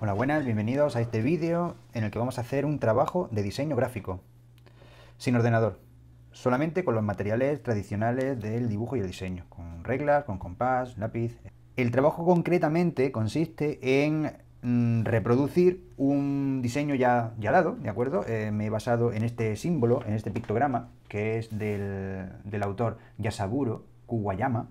Hola, buenas, bienvenidos a este vídeo en el que vamos a hacer un trabajo de diseño gráfico sin ordenador, solamente con los materiales tradicionales del dibujo y el diseño, con reglas, con compás, lápiz. El trabajo concretamente consiste en mm, reproducir un diseño ya, ya dado, ¿de acuerdo? Eh, me he basado en este símbolo, en este pictograma, que es del, del autor Yasaburo Kuwayama,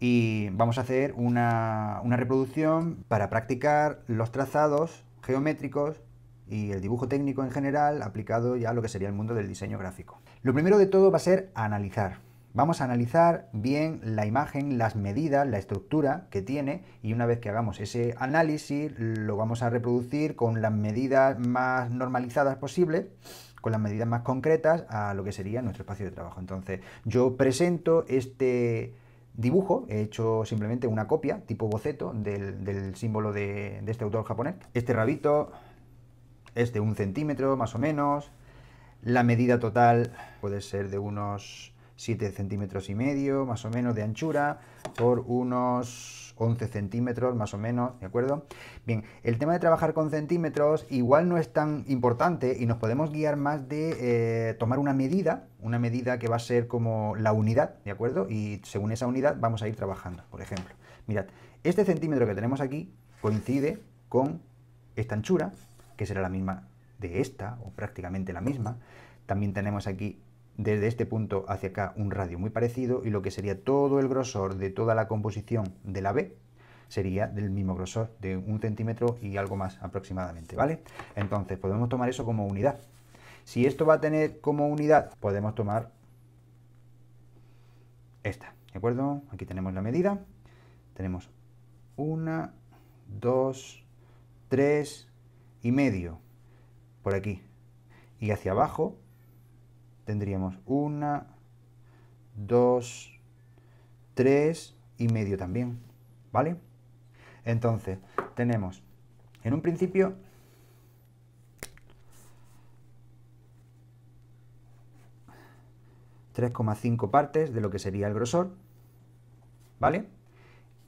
y vamos a hacer una, reproducción para practicar los trazados geométricos y el dibujo técnico en general aplicado ya a lo que sería el mundo del diseño gráfico. Lo primero de todo va a ser analizar. Vamos a analizar bien la imagen, las medidas, la estructura que tiene y una vez que hagamos ese análisis lo vamos a reproducir con las medidas más normalizadas posibles con las medidas más concretas a lo que sería nuestro espacio de trabajo. Entonces, yo presento este, dibujo, he hecho simplemente una copia tipo boceto del, símbolo de, de, este autor japonés. Este rabito es de un centímetro más o menos, la medida total puede ser de unos 7 centímetros y medio, más o menos, de anchura, por unos 11 centímetros, más o menos, ¿de acuerdo? Bien, el tema de trabajar con centímetros igual no es tan importante y nos podemos guiar más de eh, tomar una medida, una medida que va a ser como la unidad, ¿de acuerdo? Y según esa unidad vamos a ir trabajando, por ejemplo. Mirad, este centímetro que tenemos aquí coincide con esta anchura, que será la misma de esta, o prácticamente la misma. También tenemos aquí desde este punto hacia acá un radio muy parecido y lo que sería todo el grosor de toda la composición de la B sería del mismo grosor, de un centímetro y algo más aproximadamente, ¿vale? Entonces podemos tomar eso como unidad. Si esto va a tener como unidad, podemos tomar esta, ¿de acuerdo? Aquí tenemos la medida, tenemos una, dos, tres y medio por aquí. Y hacia abajo tendríamos una, dos, tres y medio también, ¿vale? Entonces, tenemos en un principio ...3,5 partes de lo que sería el grosor, ¿vale?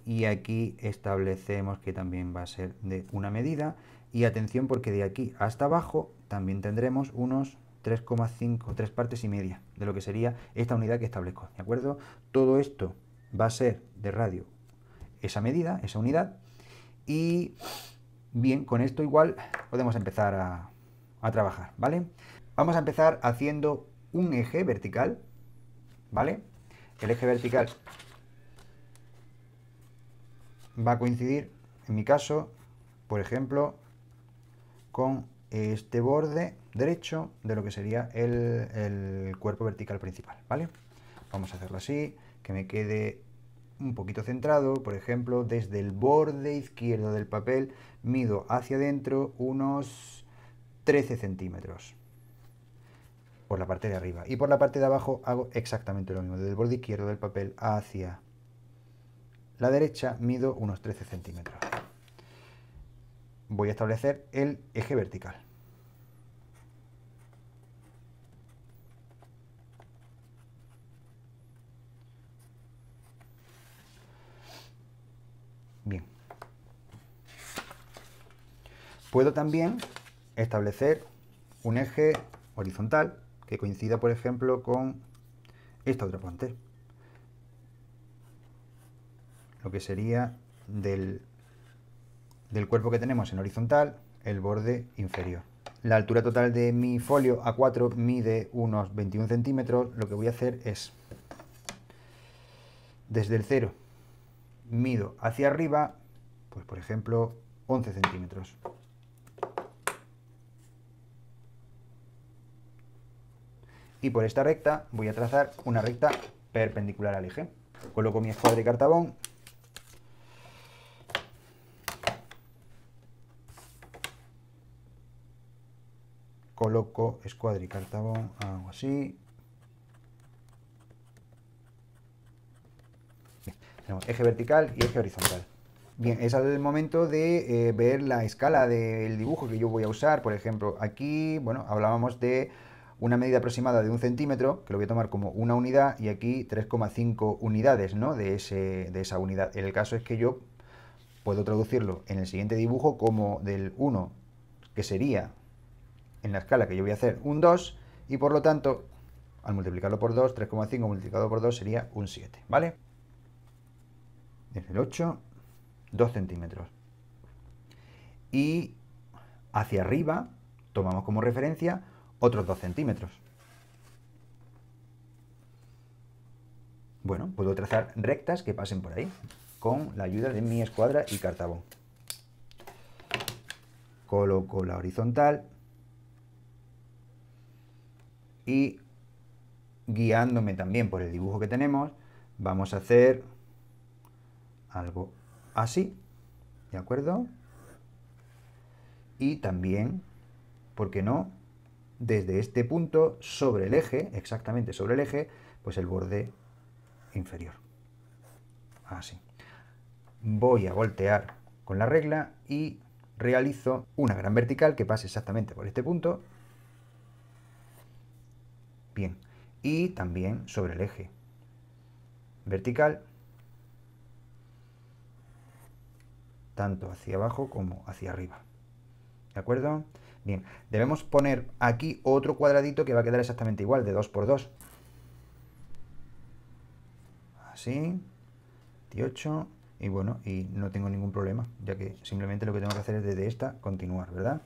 Y aquí establecemos que también va a ser de una medida, y atención porque de aquí hasta abajo también tendremos unos 3,5, 3 partes y media de lo que sería esta unidad que establezco, ¿de acuerdo? Todo esto va a ser de radio esa medida, esa unidad, y bien, con esto igual podemos empezar a, trabajar, ¿vale? Vamos a empezar haciendo un eje vertical, ¿vale? El eje vertical va a coincidir, en mi caso, por ejemplo, con este borde derecho de lo que sería el, cuerpo vertical principal, ¿vale? Vamos a hacerlo así, que me quede un poquito centrado, por ejemplo, desde el borde izquierdo del papel mido hacia adentro unos 13 centímetros por la parte de arriba y por la parte de abajo hago exactamente lo mismo, desde el borde izquierdo del papel hacia la derecha mido unos 13 centímetros. Voy a establecer el eje vertical. Puedo también establecer un eje horizontal que coincida, por ejemplo, con esta otra puente. Lo que sería del, del cuerpo que tenemos en horizontal, el borde inferior. La altura total de mi folio A4 mide unos 21 centímetros. Lo que voy a hacer es, desde el cero, mido hacia arriba, pues por ejemplo, 11 centímetros. y por esta recta voy a trazar una recta perpendicular al eje. Coloco mi escuadra y cartabón. Coloco escuadra y cartabón, Algo así. tenemos eje vertical y eje horizontal. Bien, es el momento de eh, ver la escala del dibujo que yo voy a usar. Por ejemplo, aquí, bueno, hablábamos de una medida aproximada de un centímetro, que lo voy a tomar como una unidad, y aquí 3,5 unidades ¿no? de, de esa unidad. El caso es que yo puedo traducirlo en el siguiente dibujo como del 1, que sería en la escala que yo voy a hacer un 2, y por lo tanto, al multiplicarlo por 2, 3,5 multiplicado por 2 sería un 7, ¿vale? Desde el 8, 2 centímetros. Y hacia arriba tomamos como referencia otros 2 centímetros. Bueno, puedo trazar rectas que pasen por ahí, con la ayuda de mi escuadra y cartabón. Coloco la horizontal y guiándome también por el dibujo que tenemos, vamos a hacer algo así, ¿de acuerdo? Y también, ¿por qué no? desde este punto sobre el eje, exactamente sobre el eje, pues el borde inferior. Así. Voy a voltear con la regla y realizo una gran vertical que pase exactamente por este punto. Bien. Y también sobre el eje vertical, tanto hacia abajo como hacia arriba. ¿De acuerdo? Bien, debemos poner aquí otro cuadradito que va a quedar exactamente igual, de 2 por 2. Así, 18, y bueno, y no tengo ningún problema, ya que simplemente lo que tengo que hacer es desde esta continuar, ¿verdad?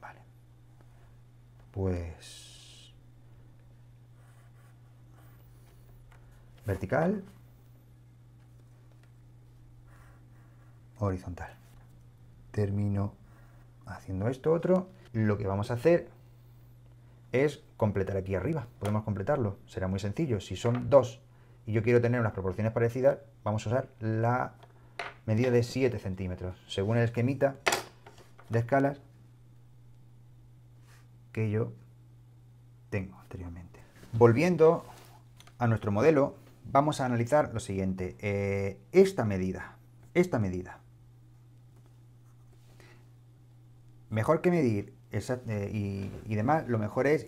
Vale. Pues... Vertical. Horizontal. Termino haciendo esto, otro, lo que vamos a hacer es completar aquí arriba. Podemos completarlo, será muy sencillo. Si son dos y yo quiero tener unas proporciones parecidas, vamos a usar la medida de 7 centímetros. Según el esquemita de escalas que yo tengo anteriormente. Volviendo a nuestro modelo, vamos a analizar lo siguiente. Eh, esta medida, esta medida, Mejor que medir eh, y, demás, lo mejor es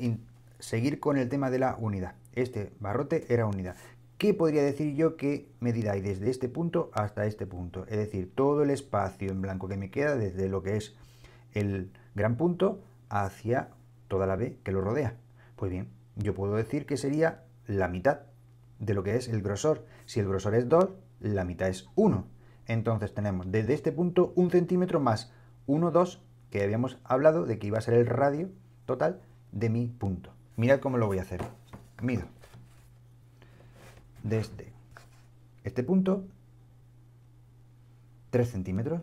seguir con el tema de la unidad. Este barrote era unidad. ¿Qué podría decir yo que medida hay desde este punto hasta este punto? Es decir, todo el espacio en blanco que me queda desde lo que es el gran punto hacia toda la B que lo rodea. Pues bien, yo puedo decir que sería la mitad de lo que es el grosor. Si el grosor es 2, la mitad es 1. Entonces tenemos desde este punto un centímetro más 1, 2, habíamos hablado de que iba a ser el radio total de mi punto. Mirad cómo lo voy a hacer. Mido desde este punto 3 centímetros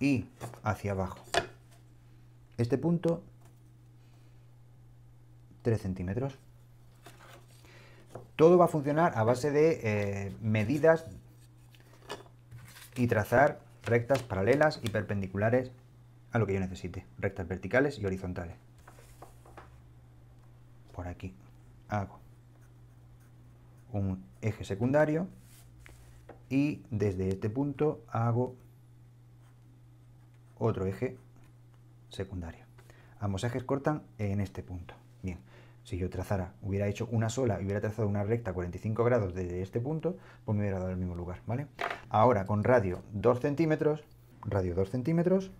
y hacia abajo. Este punto 3 centímetros. Todo va a funcionar a base de eh, medidas y trazar rectas paralelas y perpendiculares a lo que yo necesite, rectas verticales y horizontales. Por aquí hago un eje secundario y desde este punto hago otro eje secundario. Ambos ejes cortan en este punto. Si yo trazara, hubiera hecho una sola y hubiera trazado una recta 45 grados desde este punto, pues me hubiera dado el mismo lugar, ¿vale? Ahora, con radio 2 centímetros, radio 2 centímetros,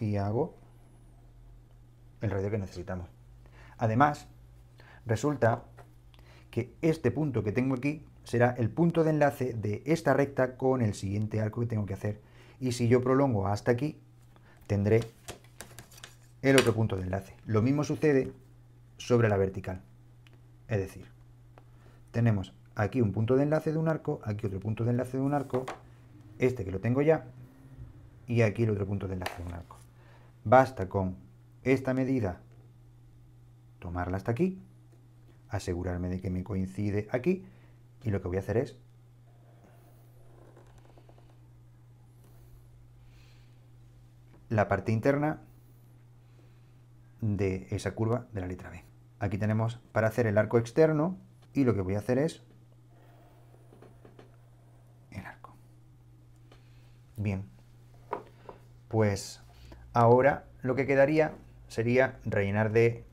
y hago el radio que necesitamos. Además, resulta que este punto que tengo aquí será el punto de enlace de esta recta con el siguiente arco que tengo que hacer. Y si yo prolongo hasta aquí, tendré el otro punto de enlace. Lo mismo sucede sobre la vertical. Es decir, tenemos aquí un punto de enlace de un arco, aquí otro punto de enlace de un arco, este que lo tengo ya, y aquí el otro punto de enlace de un arco. Basta con esta medida tomarla hasta aquí, asegurarme de que me coincide aquí, y lo que voy a hacer es la parte interna de esa curva de la letra B. Aquí tenemos para hacer el arco externo y lo que voy a hacer es el arco. Bien, pues ahora lo que quedaría sería rellenar de,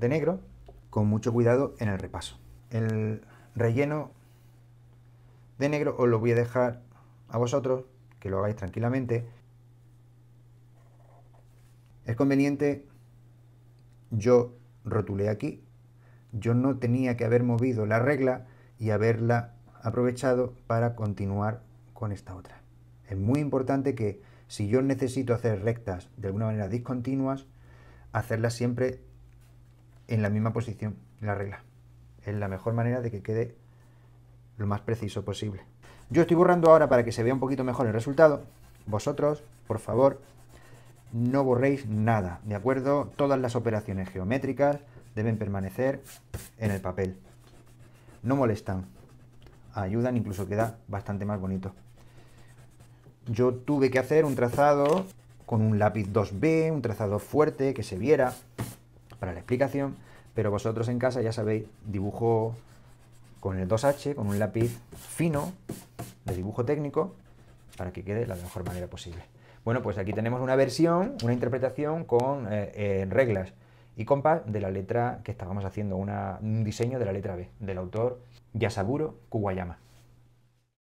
negro con mucho cuidado en el repaso. El relleno de negro os lo voy a dejar a vosotros, que lo hagáis tranquilamente, es conveniente, yo rotulé aquí, yo no tenía que haber movido la regla y haberla aprovechado para continuar con esta otra. Es muy importante que si yo necesito hacer rectas de alguna manera discontinuas, hacerlas siempre en la misma posición, la regla. Es la mejor manera de que quede lo más preciso posible. Yo estoy borrando ahora para que se vea un poquito mejor el resultado. Vosotros, por favor, no borréis nada, ¿de acuerdo? Todas las operaciones geométricas deben permanecer en el papel. No molestan, ayudan, incluso queda bastante más bonito. Yo tuve que hacer un trazado con un lápiz 2B, un trazado fuerte, que se viera para la explicación, pero vosotros en casa ya sabéis, dibujo con el 2H, con un lápiz fino de dibujo técnico, para que quede la mejor manera posible. Bueno, pues aquí tenemos una versión, una interpretación con eh, eh, reglas y compás de la letra que estábamos haciendo, un diseño de la letra B, del autor Yasaburo Kuwayama.